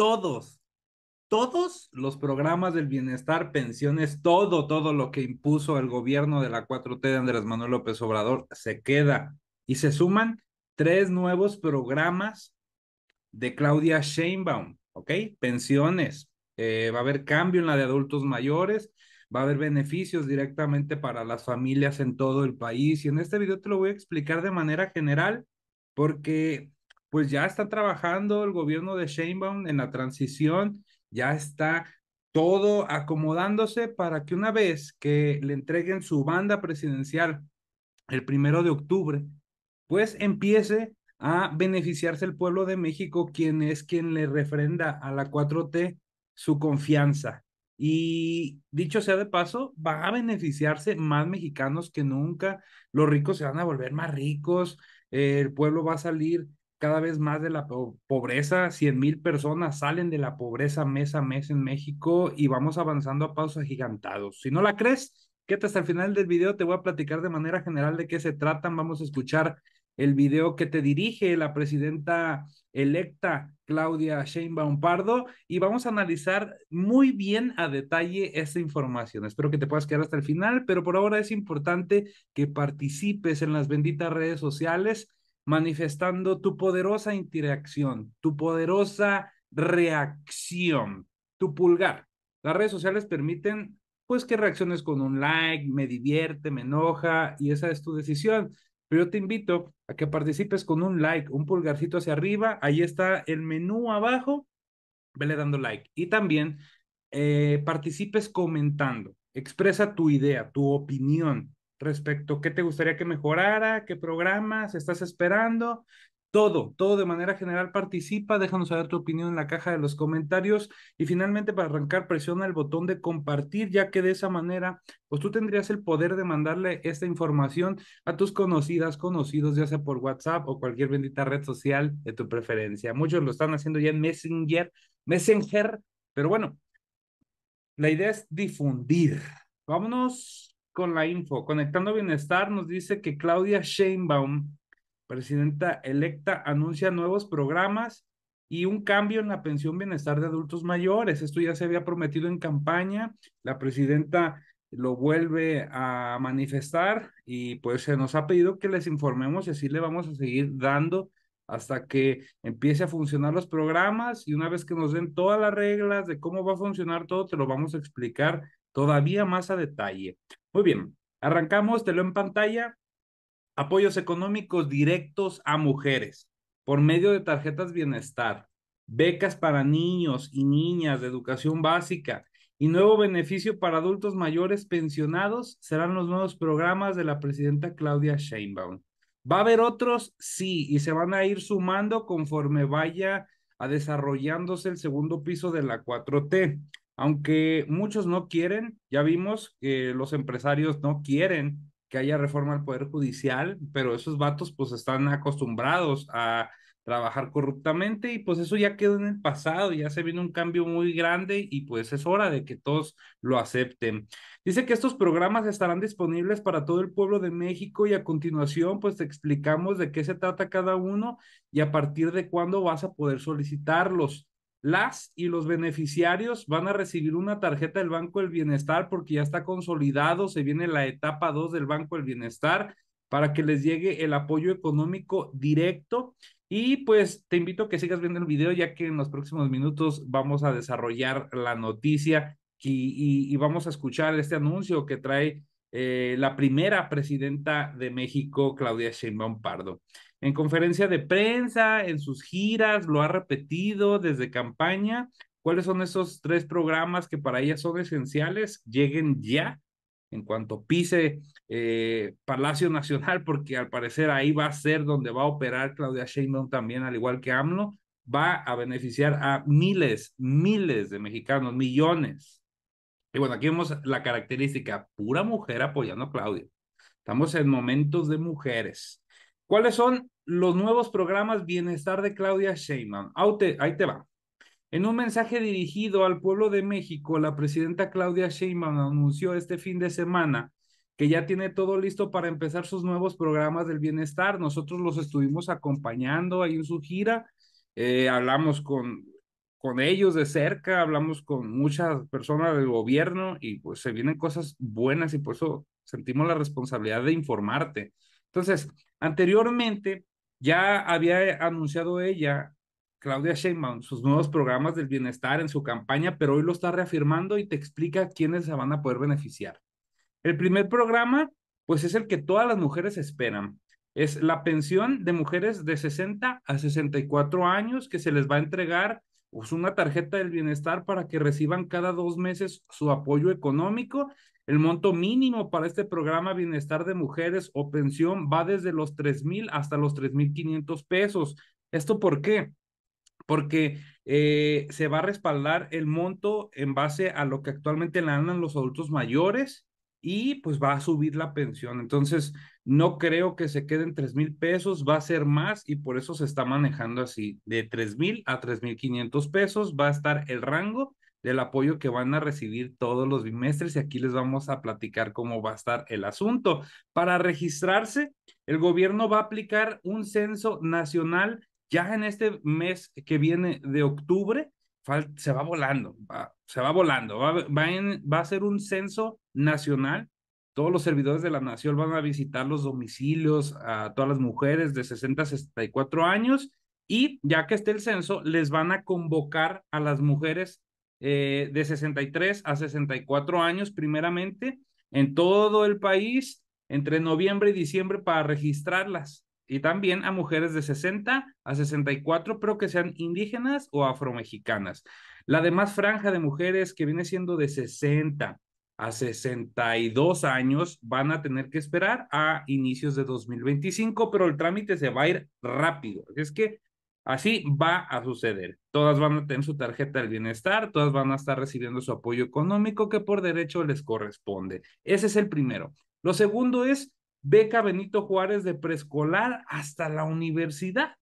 todos, todos los programas del bienestar, pensiones, todo, todo lo que impuso el gobierno de la 4T de Andrés Manuel López Obrador se queda y se suman tres nuevos programas de Claudia Sheinbaum, ¿ok? Pensiones, eh, va a haber cambio en la de adultos mayores, va a haber beneficios directamente para las familias en todo el país y en este video te lo voy a explicar de manera general porque pues ya está trabajando el gobierno de Sheinbaum en la transición, ya está todo acomodándose para que una vez que le entreguen su banda presidencial el primero de octubre, pues empiece a beneficiarse el pueblo de México, quien es quien le refrenda a la 4T su confianza. Y dicho sea de paso, va a beneficiarse más mexicanos que nunca, los ricos se van a volver más ricos, el pueblo va a salir cada vez más de la pobreza, 100 mil personas salen de la pobreza mes a mes en México y vamos avanzando a pasos agigantados. Si no la crees, quédate hasta el final del video, te voy a platicar de manera general de qué se tratan, vamos a escuchar el video que te dirige la presidenta electa Claudia Sheinbaum Pardo y vamos a analizar muy bien a detalle esta información. Espero que te puedas quedar hasta el final, pero por ahora es importante que participes en las benditas redes sociales manifestando tu poderosa interacción, tu poderosa reacción, tu pulgar. Las redes sociales permiten pues que reacciones con un like, me divierte, me enoja y esa es tu decisión. Pero yo te invito a que participes con un like, un pulgarcito hacia arriba, ahí está el menú abajo, vele dando like y también eh, participes comentando, expresa tu idea, tu opinión, respecto qué te gustaría que mejorara, qué programas estás esperando, todo, todo de manera general participa, déjanos saber tu opinión en la caja de los comentarios y finalmente para arrancar presiona el botón de compartir, ya que de esa manera pues tú tendrías el poder de mandarle esta información a tus conocidas, conocidos, ya sea por WhatsApp o cualquier bendita red social de tu preferencia. Muchos lo están haciendo ya en Messenger, Messenger, pero bueno, la idea es difundir. Vámonos con la info. Conectando Bienestar nos dice que Claudia Sheinbaum, presidenta electa, anuncia nuevos programas y un cambio en la pensión bienestar de adultos mayores. Esto ya se había prometido en campaña. La presidenta lo vuelve a manifestar y pues se nos ha pedido que les informemos y así le vamos a seguir dando hasta que empiece a funcionar los programas y una vez que nos den todas las reglas de cómo va a funcionar todo, te lo vamos a explicar todavía más a detalle. Muy bien, arrancamos, te lo en pantalla. Apoyos económicos directos a mujeres por medio de tarjetas bienestar, becas para niños y niñas de educación básica y nuevo beneficio para adultos mayores pensionados serán los nuevos programas de la presidenta Claudia Sheinbaum. ¿Va a haber otros? Sí, y se van a ir sumando conforme vaya a desarrollándose el segundo piso de la 4T aunque muchos no quieren, ya vimos que los empresarios no quieren que haya reforma al Poder Judicial, pero esos vatos pues están acostumbrados a trabajar corruptamente y pues eso ya quedó en el pasado, ya se viene un cambio muy grande y pues es hora de que todos lo acepten. Dice que estos programas estarán disponibles para todo el pueblo de México y a continuación pues te explicamos de qué se trata cada uno y a partir de cuándo vas a poder solicitarlos. Las y los beneficiarios van a recibir una tarjeta del Banco del Bienestar porque ya está consolidado, se viene la etapa 2 del Banco del Bienestar para que les llegue el apoyo económico directo. Y pues te invito a que sigas viendo el video ya que en los próximos minutos vamos a desarrollar la noticia y, vamos a escuchar este anuncio que trae eh, la primera presidenta de México, Claudia Sheinbaum Pardo en conferencia de prensa, en sus giras, lo ha repetido desde campaña. ¿Cuáles son esos tres programas que para ella son esenciales? Lleguen ya en cuanto pise eh, Palacio Nacional, porque al parecer ahí va a ser donde va a operar Claudia Sheinbaum también, al igual que AMLO, va a beneficiar a miles, miles de mexicanos, millones. Y bueno, aquí vemos la característica, pura mujer apoyando a Claudia. Estamos en momentos de mujeres. ¿Cuáles son los nuevos programas Bienestar de Claudia Sheinbaum? Ahí te va. En un mensaje dirigido al pueblo de México, la presidenta Claudia Sheinbaum anunció este fin de semana que ya tiene todo listo para empezar sus nuevos programas del bienestar. Nosotros los estuvimos acompañando ahí en su gira, eh, hablamos con, con ellos de cerca, hablamos con muchas personas del gobierno y pues se vienen cosas buenas y por eso sentimos la responsabilidad de informarte. Entonces, Anteriormente, ya había anunciado ella, Claudia Sheinbaum, sus nuevos programas del bienestar en su campaña, pero hoy lo está reafirmando y te explica quiénes se van a poder beneficiar. El primer programa, pues es el que todas las mujeres esperan. Es la pensión de mujeres de 60 a 64 años que se les va a entregar pues, una tarjeta del bienestar para que reciban cada dos meses su apoyo económico el monto mínimo para este programa Bienestar de Mujeres o pensión va desde los tres mil hasta los tres mil quinientos pesos. ¿Esto por qué? Porque eh, se va a respaldar el monto en base a lo que actualmente le dan los adultos mayores y pues va a subir la pensión. Entonces, no creo que se queden tres mil pesos, va a ser más y por eso se está manejando así, de tres mil a tres mil quinientos pesos va a estar el rango del apoyo que van a recibir todos los bimestres y aquí les vamos a platicar cómo va a estar el asunto. Para registrarse, el gobierno va a aplicar un censo nacional ya en este mes que viene de octubre. Se va volando, va, se va volando, va, a ser un censo nacional. Todos los servidores de la nación van a visitar los domicilios a todas las mujeres de 60 a 64 años y ya que esté el censo, les van a convocar a las mujeres eh, de 63 a 64 años primeramente en todo el país entre noviembre y diciembre para registrarlas y también a mujeres de 60 a 64, pero que sean indígenas o afromexicanas. La demás franja de mujeres que viene siendo de 60 a 62 años van a tener que esperar a inicios de 2025, pero el trámite se va a ir rápido. Es que Así va a suceder. Todas van a tener su tarjeta del bienestar, todas van a estar recibiendo su apoyo económico que por derecho les corresponde. Ese es el primero. Lo segundo es beca Benito Juárez de preescolar hasta la universidad.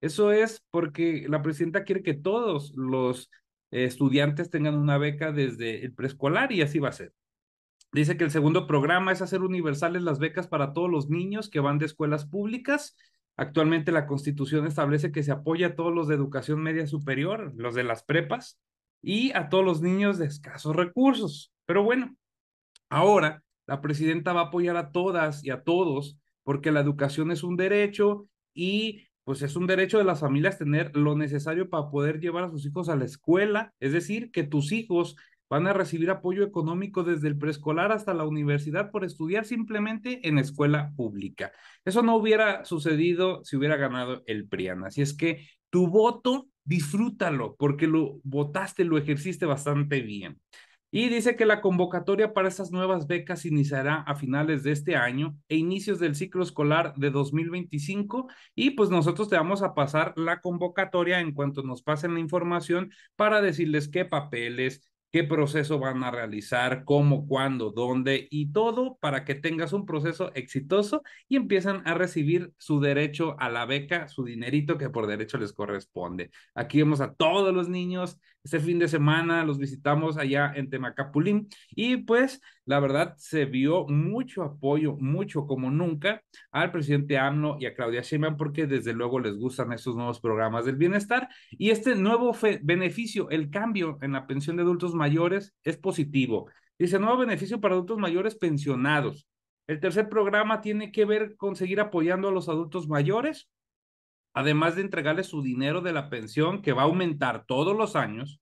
Eso es porque la presidenta quiere que todos los estudiantes tengan una beca desde el preescolar y así va a ser. Dice que el segundo programa es hacer universales las becas para todos los niños que van de escuelas públicas Actualmente la Constitución establece que se apoya a todos los de educación media superior, los de las prepas, y a todos los niños de escasos recursos. Pero bueno, ahora la presidenta va a apoyar a todas y a todos porque la educación es un derecho y pues es un derecho de las familias tener lo necesario para poder llevar a sus hijos a la escuela. Es decir, que tus hijos Van a recibir apoyo económico desde el preescolar hasta la universidad por estudiar simplemente en escuela pública. Eso no hubiera sucedido si hubiera ganado el PRIAN. Así es que tu voto, disfrútalo, porque lo votaste, lo ejerciste bastante bien. Y dice que la convocatoria para estas nuevas becas iniciará a finales de este año e inicios del ciclo escolar de 2025. Y pues nosotros te vamos a pasar la convocatoria en cuanto nos pasen la información para decirles qué papeles, qué proceso van a realizar, cómo, cuándo, dónde y todo para que tengas un proceso exitoso y empiezan a recibir su derecho a la beca, su dinerito que por derecho les corresponde. Aquí vemos a todos los niños, este fin de semana los visitamos allá en Temacapulín y pues la verdad se vio mucho apoyo, mucho como nunca al presidente AMLO y a Claudia Sheinbaum porque desde luego les gustan estos nuevos programas del bienestar y este nuevo beneficio, el cambio en la pensión de adultos mayores es positivo. Dice, nuevo beneficio para adultos mayores pensionados. El tercer programa tiene que ver con seguir apoyando a los adultos mayores, además de entregarles su dinero de la pensión que va a aumentar todos los años.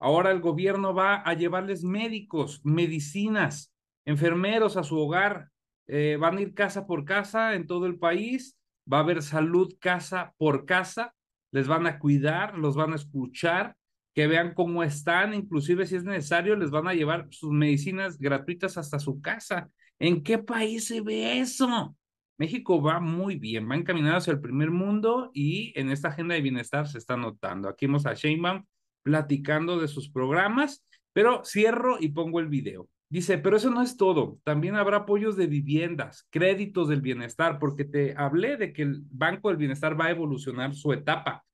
Ahora el gobierno va a llevarles médicos, medicinas, enfermeros a su hogar. Eh, van a ir casa por casa en todo el país. Va a haber salud casa por casa. Les van a cuidar, los van a escuchar que vean cómo están, inclusive si es necesario, les van a llevar sus medicinas gratuitas hasta su casa. ¿En qué país se ve eso? México va muy bien, va encaminado hacia el primer mundo y en esta agenda de bienestar se está notando. Aquí vemos a Sheinbaum platicando de sus programas, pero cierro y pongo el video. Dice, pero eso no es todo. También habrá apoyos de viviendas, créditos del bienestar, porque te hablé de que el Banco del Bienestar va a evolucionar su etapa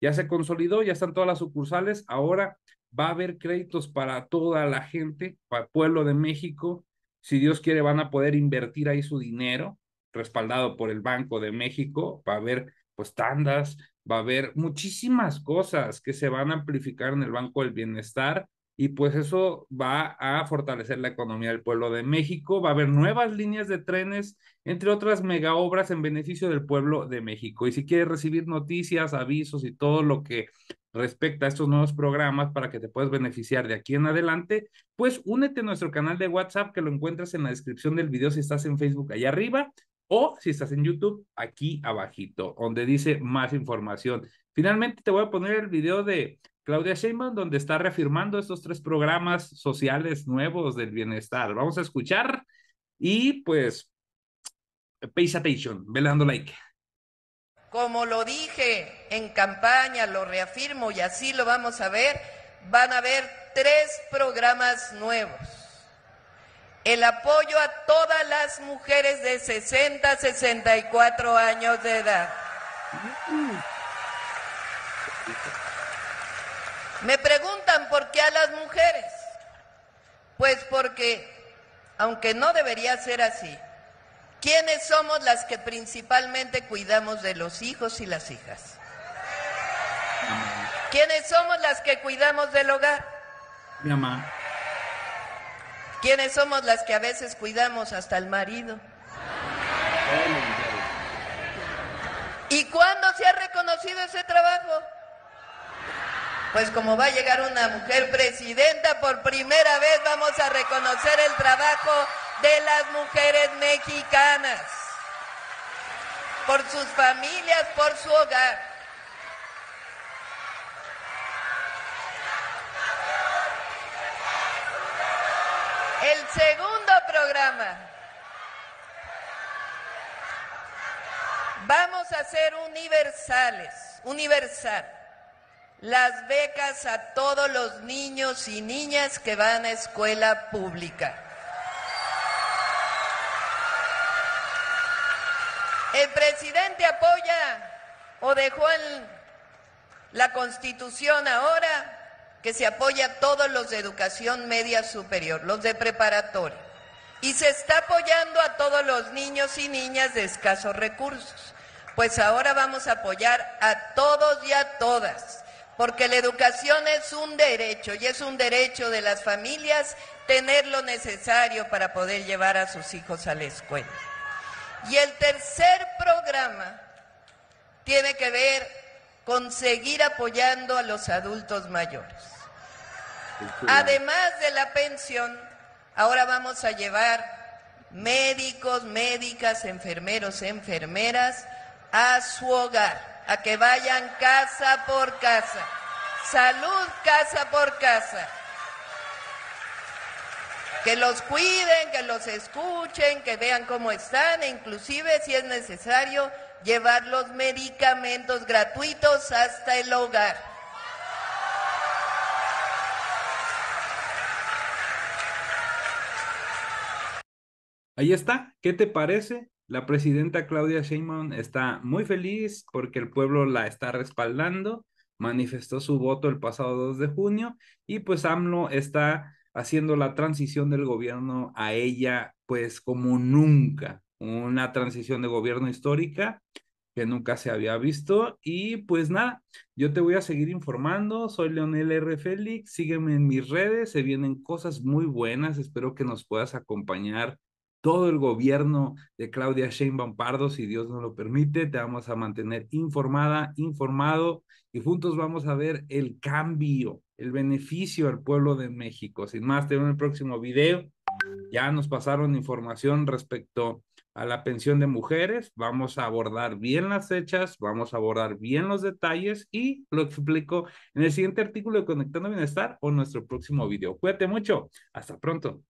ya se consolidó, ya están todas las sucursales, ahora va a haber créditos para toda la gente, para el pueblo de México, si Dios quiere van a poder invertir ahí su dinero, respaldado por el Banco de México, va a haber pues tandas, va a haber muchísimas cosas que se van a amplificar en el Banco del Bienestar y pues eso va a fortalecer la economía del pueblo de México. Va a haber nuevas líneas de trenes, entre otras mega obras en beneficio del pueblo de México. Y si quieres recibir noticias, avisos y todo lo que respecta a estos nuevos programas para que te puedas beneficiar de aquí en adelante, pues únete a nuestro canal de WhatsApp que lo encuentras en la descripción del video si estás en Facebook allá arriba o si estás en YouTube aquí abajito donde dice más información. Finalmente te voy a poner el video de Claudia Sheinbaum, donde está reafirmando estos tres programas sociales nuevos del bienestar. Vamos a escuchar y pues, pay attention, velando like. Como lo dije en campaña, lo reafirmo y así lo vamos a ver, van a haber tres programas nuevos. El apoyo a todas las mujeres de 60 a 64 años de edad. Me preguntan por qué a las mujeres. Pues porque, aunque no debería ser así, ¿quiénes somos las que principalmente cuidamos de los hijos y las hijas? ¿Quiénes somos las que cuidamos del hogar? Mi mamá. ¿Quiénes somos las que a veces cuidamos hasta el marido? ¿Y cuándo se ha reconocido ese trabajo? Pues como va a llegar una mujer presidenta, por primera vez vamos a reconocer el trabajo de las mujeres mexicanas, por sus familias, por su hogar. El segundo programa. Vamos a ser universales, universal las becas a todos los niños y niñas que van a escuela pública. El presidente apoya o dejó en la constitución ahora que se apoya a todos los de educación media superior, los de preparatoria. Y se está apoyando a todos los niños y niñas de escasos recursos. Pues ahora vamos a apoyar a todos y a todas porque la educación es un derecho y es un derecho de las familias tener lo necesario para poder llevar a sus hijos a la escuela. Y el tercer programa tiene que ver con seguir apoyando a los adultos mayores. Además de la pensión, ahora vamos a llevar médicos, médicas, enfermeros, enfermeras a su hogar a que vayan casa por casa. Salud casa por casa. Que los cuiden, que los escuchen, que vean cómo están e inclusive si es necesario llevar los medicamentos gratuitos hasta el hogar. Ahí está, ¿qué te parece? La presidenta Claudia Sheinbaum está muy feliz porque el pueblo la está respaldando, manifestó su voto el pasado 2 de junio y pues AMLO está haciendo la transición del gobierno a ella pues como nunca, una transición de gobierno histórica que nunca se había visto y pues nada, yo te voy a seguir informando, soy Leonel R. Félix, sígueme en mis redes, se vienen cosas muy buenas, espero que nos puedas acompañar todo el gobierno de Claudia Sheinbaum Pardo, si Dios no lo permite, te vamos a mantener informada, informado y juntos vamos a ver el cambio, el beneficio al pueblo de México. Sin más, te veo en el próximo video. Ya nos pasaron información respecto a la pensión de mujeres. Vamos a abordar bien las fechas, vamos a abordar bien los detalles y lo explico en el siguiente artículo de Conectando Bienestar o nuestro próximo video. Cuídate mucho. Hasta pronto.